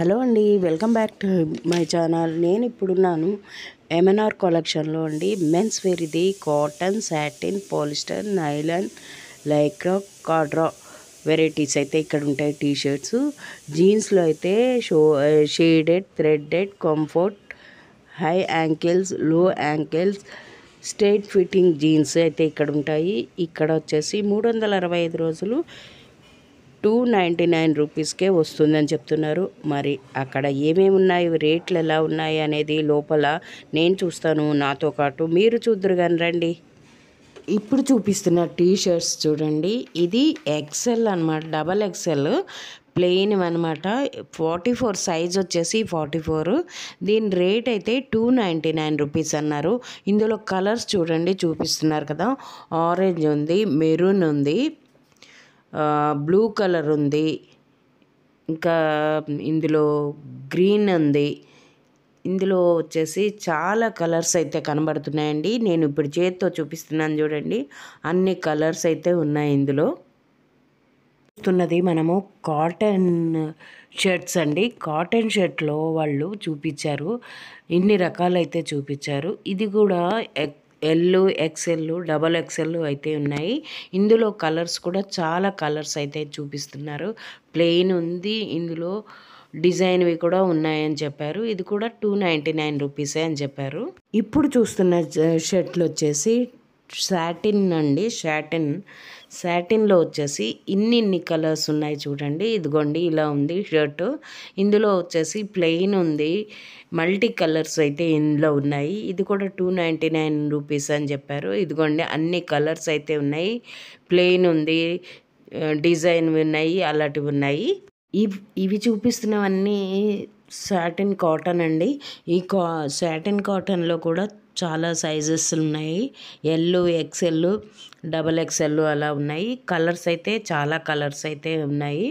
hello అండి welcome back to my channel నేను ఇప్పుడున్నాను ఎంఎన్ఆర్ కలెక్షన్లో అండి మెన్స్ వేర్ ఇది cotton satin polyester nylon lycra కాడ్రా వెరైటీస్ అయితే ఇక్కడ ఉంటాయి టీ షర్ట్స్ జీన్స్లో అయితే షో shaded threaded comfort high ankles low ankles straight fitting jeans అయితే ఇక్కడ ఉంటాయి ఇక్కడ వచ్చేసి మూడు వందల అరవై ఐదు రోజులు టూ నైంటీ నైన్ రూపీస్కే వస్తుందని చెప్తున్నారు మరి అక్కడ ఏమేమి ఉన్నాయి రేట్లు ఎలా ఉన్నాయి అనేది లోపల నేను చూస్తాను నాతో పాటు మీరు చూద్దరు కానీ రండి ఇప్పుడు చూపిస్తున్న టీషర్ట్స్ చూడండి ఇది ఎక్సెల్ అనమాట డబల్ ఎక్సెల్ ప్లెయిన్ అనమాట ఫార్టీ ఫోర్ సైజ్ వచ్చేసి ఫార్టీ ఫోర్ దీని రేట్ అయితే టూ నైంటీ నైన్ రూపీస్ అన్నారు ఇందులో కలర్స్ చూడండి చూపిస్తున్నారు కదా ఆరెంజ్ ఉంది మెరూన్ ఉంది బ్లూ కలర్ ఉంది ఇంకా ఇందులో గ్రీన్ ఉంది ఇందులో వచ్చేసి చాలా కలర్స్ అయితే కనబడుతున్నాయండి నేను ఇప్పుడు చేతితో చూపిస్తున్నాను చూడండి అన్ని కలర్స్ అయితే ఉన్నాయి ఇందులో చూస్తున్నది మనము కాటన్ షర్ట్స్ అండి కాటన్ షర్ట్లో వాళ్ళు చూపించారు ఇన్ని రకాలైతే చూపించారు ఇది కూడా ఎల్ ఎక్స్ఎల్ డబల్ ఎక్స్ఎల్ అయితే ఉన్నాయి ఇందులో కలర్స్ కూడా చాలా కలర్స్ అయితే చూపిస్తున్నారు ప్లెయిన్ ఉంది ఇందులో డిజైన్వి కూడా ఉన్నాయని చెప్పారు ఇది కూడా టూ నైంటీ నైన్ రూపీసే అని చెప్పారు ఇప్పుడు చూస్తున్న షర్ట్లు వచ్చేసి శాటిన్ అండి శాటిన్ శాటిన్లో వచ్చేసి ఇన్ని ఇన్ని కలర్స్ ఉన్నాయి చూడండి ఇదిగోండి ఇలా ఉంది షర్టు ఇందులో వచ్చేసి ప్లెయిన్ ఉంది మల్టీ కలర్స్ అయితే ఇందులో ఉన్నాయి ఇది కూడా టూ నైంటీ నైన్ రూపీస్ అని చెప్పారు ఇదిగోండి అన్ని కలర్స్ అయితే ఉన్నాయి ప్లెయిన్ ఉంది డిజైన్ ఉన్నాయి అలాంటివి ఉన్నాయి ఇవి ఇవి చూపిస్తున్నవన్నీ శాటిన్ కాటన్ అండి ఈ కా శాటిన్ కాటన్లో కూడా చాలా సైజెస్ ఉన్నాయి ఎల్లు ఎక్స్ఎల్ డబల్ ఎక్స్ఎల్ అలా ఉన్నాయి కలర్స్ అయితే చాలా కలర్స్ అయితే ఉన్నాయి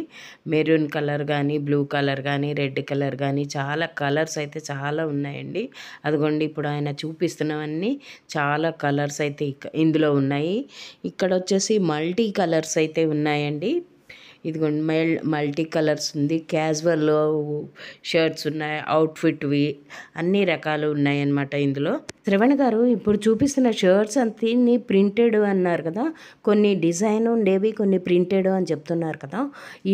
మెరూన్ కలర్ కానీ బ్లూ కలర్ కానీ రెడ్ కలర్ కానీ చాలా కలర్స్ అయితే చాలా ఉన్నాయండి అదిగోండి ఇప్పుడు ఆయన చూపిస్తున్నవన్నీ చాలా కలర్స్ అయితే ఇందులో ఉన్నాయి ఇక్కడ వచ్చేసి మల్టీ కలర్స్ అయితే ఉన్నాయండి ఇదిగోండి మెల్ మల్టీ కలర్స్ ఉంది క్యాజువల్ షర్ట్స్ ఉన్నాయి అవుట్ఫిట్వి అన్ని రకాలు ఉన్నాయన్నమాట ఇందులో శ్రవణ్ గారు ఇప్పుడు చూపిస్తున్న షర్ట్స్ అన్ని ప్రింటెడ్ అన్నారు కదా కొన్ని డిజైన్ ఉండేవి కొన్ని ప్రింటెడ్ అని చెప్తున్నారు కదా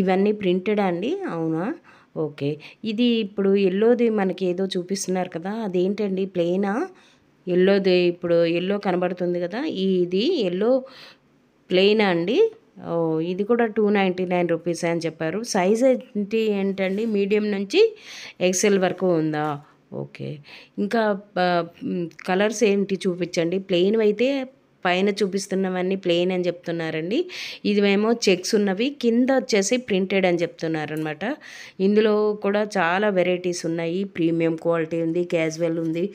ఇవన్నీ ప్రింటెడ్ అండి అవునా ఓకే ఇది ఇప్పుడు ఎల్లోది మనకి ఏదో చూపిస్తున్నారు కదా అదేంటండి ప్లెయినా ఎల్లోది ఇప్పుడు ఎల్లో కనబడుతుంది కదా ఇది ఎల్లో ప్లెయినా అండి ఓ ఇది కూడా టూ నైంటీ నైన్ రూపీస్ అని చెప్పారు సైజ్ ఏంటి ఏంటండి మీడియం నుంచి ఎక్సెల్ వరకు ఉందా ఓకే ఇంకా కలర్స్ ఏంటి చూపించండి ప్లెయిన్ అయితే పైన చూపిస్తున్నవన్నీ ప్లెయిన్ అని చెప్తున్నారండి ఇవేమో చెక్స్ ఉన్నవి కింద వచ్చేసి ప్రింటెడ్ అని చెప్తున్నారనమాట ఇందులో కూడా చాలా వెరైటీస్ ఉన్నాయి ప్రీమియం క్వాలిటీ ఉంది క్యాజువల్ ఉంది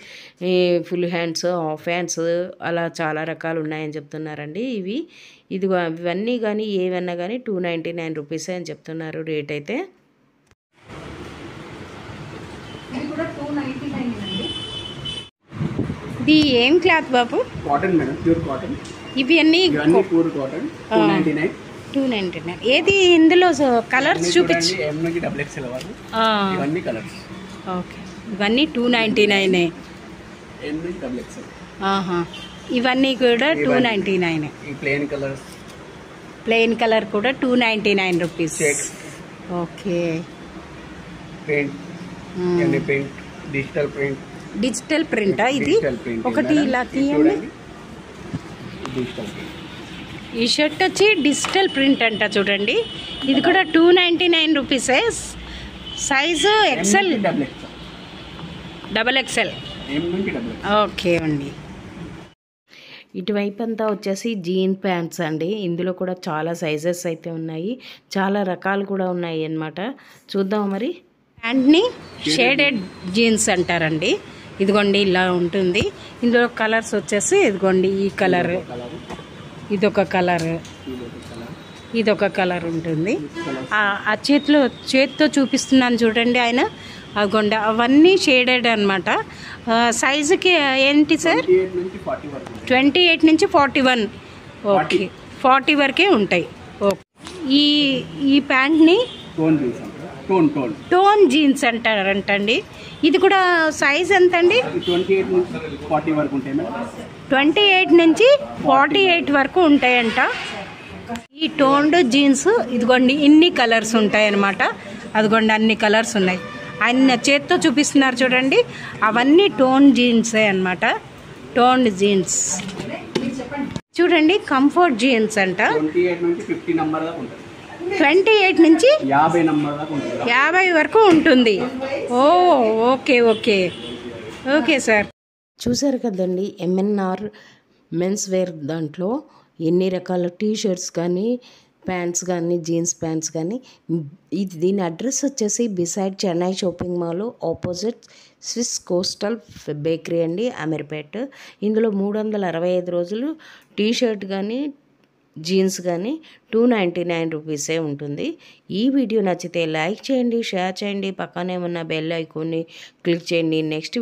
ఫుల్ హ్యాండ్స్ హాఫ్ హ్యాండ్స్ అలా చాలా రకాలు ఉన్నాయని చెప్తున్నారండి ఇవి ఇది ఇవన్నీ కానీ ఏవన్నా కానీ టూ నైంటీ నైన్ రూపీసే అని చెప్తున్నారు రేట్ అయితే ఇది ఏం క్లాత్ బాబు కాటన్ మేడం ప్యూర్ కాటన్ ఇవి అన్ని ప్యూర్ కాటన్ 299 299 ఏది ఇందులో కలర్స్ చూపించు ఎంకి డబుల్ ఎక్స్ఎల్ వాళ్ళు ఇవన్నీ కలర్స్ ఓకే ఇవన్నీ 299 ఎంకి డబుల్ ఎక్స్ఎల్ ఆహా ఇవన్నీ కూడా 299 ఈ ప్లెయిన్ కలర్స్ ప్లెయిన్ కలర్ కూడా 299 rupees okay paint paint digital paint digital ప్రింటా ఇది ఒకటి ఇలా తీయండి ఈ షర్ట్ వచ్చి డిజిటల్ ప్రింట్ అంట చూడండి ఇది కూడా టూ నైంటీ నైన్ రూపీసే size XL double XL okay అండి ఇటువైపు అంతా వచ్చేసి జీన్ ప్యాంట్స్ అండి ఇందులో కూడా చాలా సైజెస్ అయితే ఉన్నాయి చాలా రకాలు కూడా ఉన్నాయి అన్నమాట చూద్దాం మరి ప్యాంట్ని షేడెడ్ జీన్స్ అంటారండి ఇదిగోండి ఇలా ఉంటుంది ఇందులో కలర్స్ వచ్చేసి ఇదిగోండి ఈ కలర్ ఇదొక కలర్ ఇదొక కలర్ ఉంటుంది ఆ చేతిలో చేతితో చూపిస్తున్నాను చూడండి ఆయన అదిగోండి అవన్నీ షేడెడ్ అనమాట సైజుకి ఏంటి సార్ ట్వంటీ ఎయిట్ నుంచి ఫార్టీ వన్ ఓకే ఫార్టీ వరకే ఉంటాయి ఓకే ఈ ఈ ప్యాంట్ని టోన్ టోన్ టోన్ జీన్స్ అంటారంటండి ఇది కూడా సైజ్ ఎంత అండి ట్వంటీ ఎయిట్ నుంచి ఫార్టీ వరకు ట్వంటీ ఎయిట్ నుంచి ఫార్టీ ఎయిట్ వరకు ఉంటాయంట ఈ టోన్డ్ జీన్స్ ఇదిగోండి ఇన్ని కలర్స్ ఉంటాయి అన్నమాట అదిగోండి అన్ని కలర్స్ ఉన్నాయి ఆయన చేత్తో చూపిస్తున్నారు చూడండి అవన్నీ టోన్ జీన్సే అనమాట టోన్ జీన్స్ చూడండి కంఫర్ట్ జీన్స్ అంట ట్వంటీ ఎయిట్ నుంచి యాభై వరకు ఉంటుంది oh okay okay okay sir చూసారు కదండి ఎంఎన్ఆర్ మెన్స్ వేర్ దాంట్లో ఎన్ని రకాల టీషర్ట్స్ కానీ ప్యాంట్స్ కానీ జీన్స్ ప్యాంట్స్ కానీ ఇది దీని అడ్రస్ వచ్చేసి beside Chennai shopping mall opposite Swiss coastal bakery అండి అమీర్పేట్ ఇందులో మూడు వందల అరవై ఐదు రోజులు టీ షర్ట్ కానీ జీన్స్ కానీ టూ నైంటీ నైన్ రూపీసే ఉంటుంది ఈ వీడియో నచ్చితే లైక్ చేయండి షేర్ చేయండి పక్కనే ఉన్న బెల్ ఐకోన్ని క్లిక్ చేయండి నెక్స్ట్